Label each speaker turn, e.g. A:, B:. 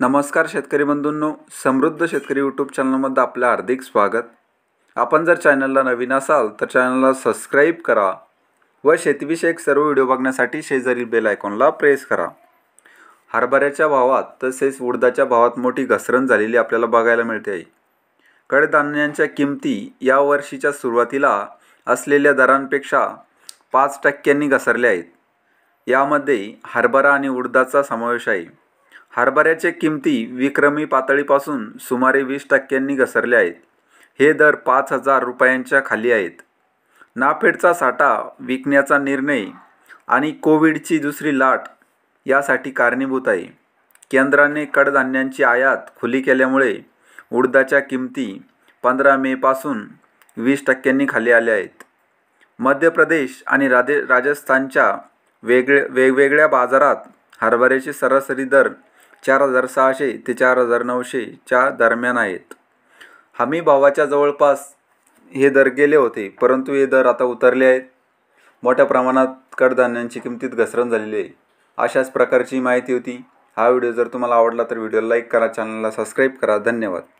A: नमस्कार शेतकरी बंधूंनो समृद्ध शेतकरी यूट्यूब चॅनलमध्ये आपलं हार्दिक स्वागत आपण जर चॅनलला नवीन असाल तर चॅनलला सबस्क्राईब करा व शेतीविषयक सर्व व्हिडिओ बघण्यासाठी शेजारील बेल आयकॉनला प्रेस करा हरभऱ्याच्या भावात तसेच उडदाच्या भावात मोठी घसरण झालेली आपल्याला बघायला मिळते आहे कडधान्यांच्या किमती या वर्षीच्या सुरुवातीला असलेल्या दरांपेक्षा पाच टक्क्यांनी घसरल्या आहेत यामध्ये हरभरा आणि उडदाचा समावेश आहे हरभऱ्याचे किमती विक्रमी पातळीपासून सुमारे वीस टक्क्यांनी घसरले आहेत हे दर पाच हजार रुपयांच्या खाली आहेत नाफेडचा साठा विकण्याचा निर्णय आणि कोविडची दुसरी लाट यासाठी कारणीभूत आहे केंद्राने कडधान्यांची आयात खुली केल्यामुळे उडदाच्या किमती पंधरा मेपासून वीस टक्क्यांनी खाली आल्या आहेत मध्य प्रदेश आणि राधे राजस्थानच्या वेगळे वेगवेगळ्या बाजारात हरभऱ्याचे सरासरी दर चार हजार सहाशे ते चार हजार नऊशेच्या दरम्यान आहेत हमी भावाच्या जवळपास हे दर गेले होते परंतु हे दर आता उतरले आहेत मोठ्या प्रमाणात कडधान्यांची किमतीत घसरण झालेली आहे अशाच प्रकारची माहिती होती हा व्हिडिओ जर तुम्हाला आवडला तर व्हिडिओला लाईक करा चॅनलला सबस्क्राईब करा धन्यवाद